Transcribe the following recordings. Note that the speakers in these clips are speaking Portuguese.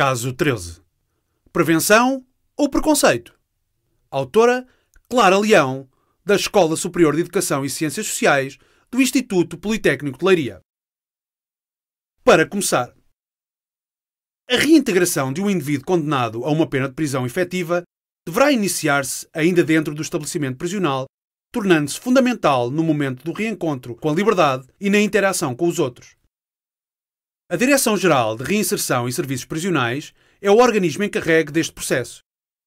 Caso 13. Prevenção ou preconceito? Autora Clara Leão, da Escola Superior de Educação e Ciências Sociais do Instituto Politécnico de Leiria. Para começar, a reintegração de um indivíduo condenado a uma pena de prisão efetiva deverá iniciar-se ainda dentro do estabelecimento prisional, tornando-se fundamental no momento do reencontro com a liberdade e na interação com os outros. A Direção-Geral de Reinserção e Serviços Prisionais é o organismo encarregue deste processo.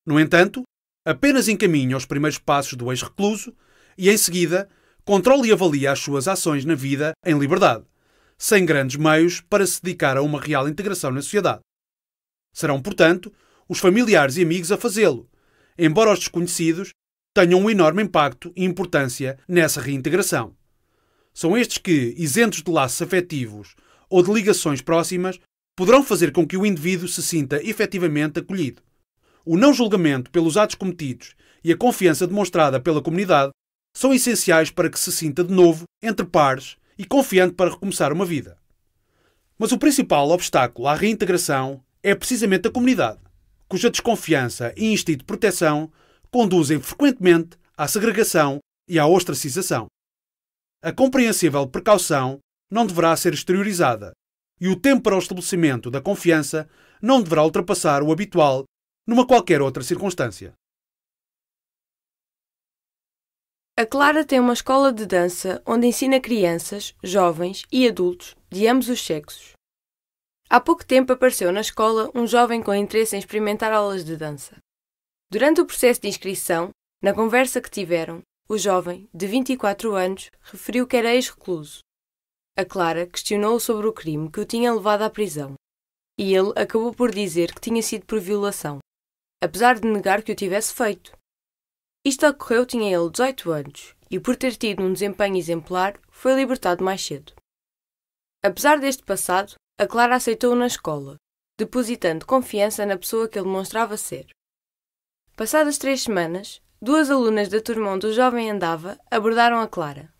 No entanto, apenas encaminha os primeiros passos do ex-recluso e, em seguida, controla e avalia as suas ações na vida em liberdade, sem grandes meios para se dedicar a uma real integração na sociedade. Serão, portanto, os familiares e amigos a fazê-lo, embora os desconhecidos tenham um enorme impacto e importância nessa reintegração. São estes que, isentos de laços afetivos ou de ligações próximas poderão fazer com que o indivíduo se sinta efetivamente acolhido. O não julgamento pelos atos cometidos e a confiança demonstrada pela comunidade são essenciais para que se sinta de novo entre pares e confiante para recomeçar uma vida. Mas o principal obstáculo à reintegração é precisamente a comunidade, cuja desconfiança e instinto de proteção conduzem frequentemente à segregação e à ostracização. A compreensível precaução não deverá ser exteriorizada e o tempo para o estabelecimento da confiança não deverá ultrapassar o habitual numa qualquer outra circunstância. A Clara tem uma escola de dança onde ensina crianças, jovens e adultos de ambos os sexos. Há pouco tempo apareceu na escola um jovem com interesse em experimentar aulas de dança. Durante o processo de inscrição, na conversa que tiveram, o jovem, de 24 anos, referiu que era ex-recluso a Clara questionou-o sobre o crime que o tinha levado à prisão, e ele acabou por dizer que tinha sido por violação, apesar de negar que o tivesse feito. Isto ocorreu tinha ele 18 anos e, por ter tido um desempenho exemplar, foi libertado mais cedo. Apesar deste passado, a Clara aceitou-o na escola, depositando confiança na pessoa que ele mostrava ser. Passadas três semanas, duas alunas da turma onde o jovem andava abordaram a Clara.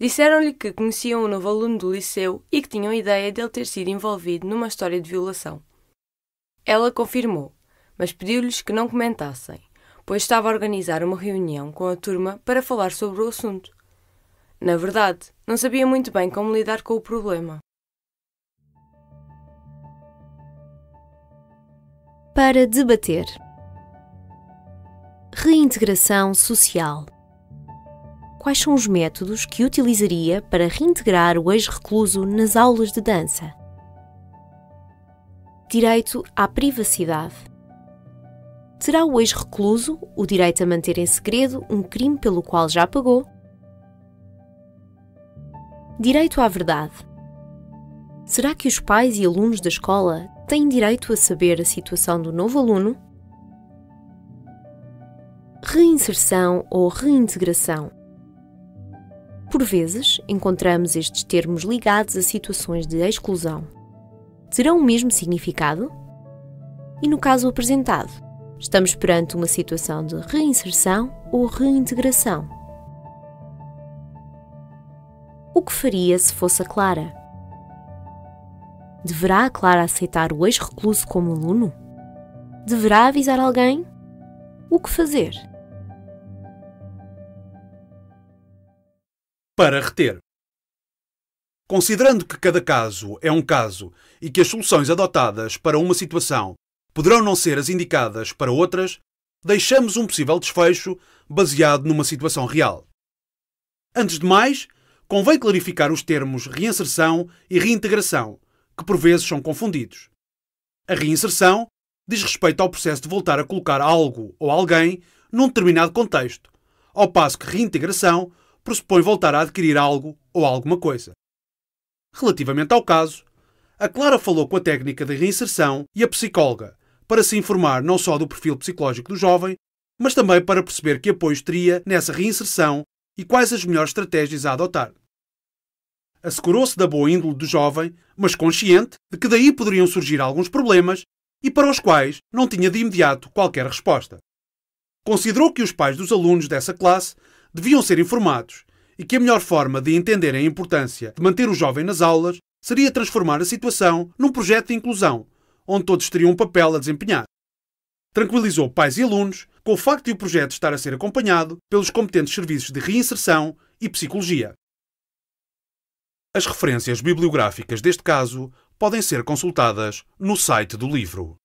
Disseram-lhe que conheciam um novo aluno do liceu e que tinham ideia dele ter sido envolvido numa história de violação. Ela confirmou, mas pediu-lhes que não comentassem, pois estava a organizar uma reunião com a turma para falar sobre o assunto. Na verdade, não sabia muito bem como lidar com o problema. Para debater. Reintegração social quais são os métodos que utilizaria para reintegrar o ex-recluso nas aulas de dança? Direito à privacidade. Terá o ex-recluso o direito a manter em segredo um crime pelo qual já pagou? Direito à verdade. Será que os pais e alunos da escola têm direito a saber a situação do novo aluno? Reinserção ou reintegração. Por vezes, encontramos estes termos ligados a situações de exclusão. Terão o mesmo significado? E no caso apresentado, estamos perante uma situação de reinserção ou reintegração. O que faria se fosse a Clara? Deverá a Clara aceitar o ex-recluso como aluno? Deverá avisar alguém? O que fazer? para reter. Considerando que cada caso é um caso e que as soluções adotadas para uma situação poderão não ser as indicadas para outras, deixamos um possível desfecho baseado numa situação real. Antes de mais, convém clarificar os termos reinserção e reintegração, que por vezes são confundidos. A reinserção diz respeito ao processo de voltar a colocar algo ou alguém num determinado contexto, ao passo que reintegração pressupõe voltar a adquirir algo ou alguma coisa. Relativamente ao caso, a Clara falou com a técnica de reinserção e a psicóloga para se informar não só do perfil psicológico do jovem, mas também para perceber que apoios teria nessa reinserção e quais as melhores estratégias a adotar. Assegurou-se da boa índole do jovem, mas consciente de que daí poderiam surgir alguns problemas e para os quais não tinha de imediato qualquer resposta. Considerou que os pais dos alunos dessa classe deviam ser informados e que a melhor forma de entenderem a importância de manter o jovem nas aulas seria transformar a situação num projeto de inclusão, onde todos teriam um papel a desempenhar. Tranquilizou pais e alunos com o facto de o projeto estar a ser acompanhado pelos competentes serviços de reinserção e psicologia. As referências bibliográficas deste caso podem ser consultadas no site do livro.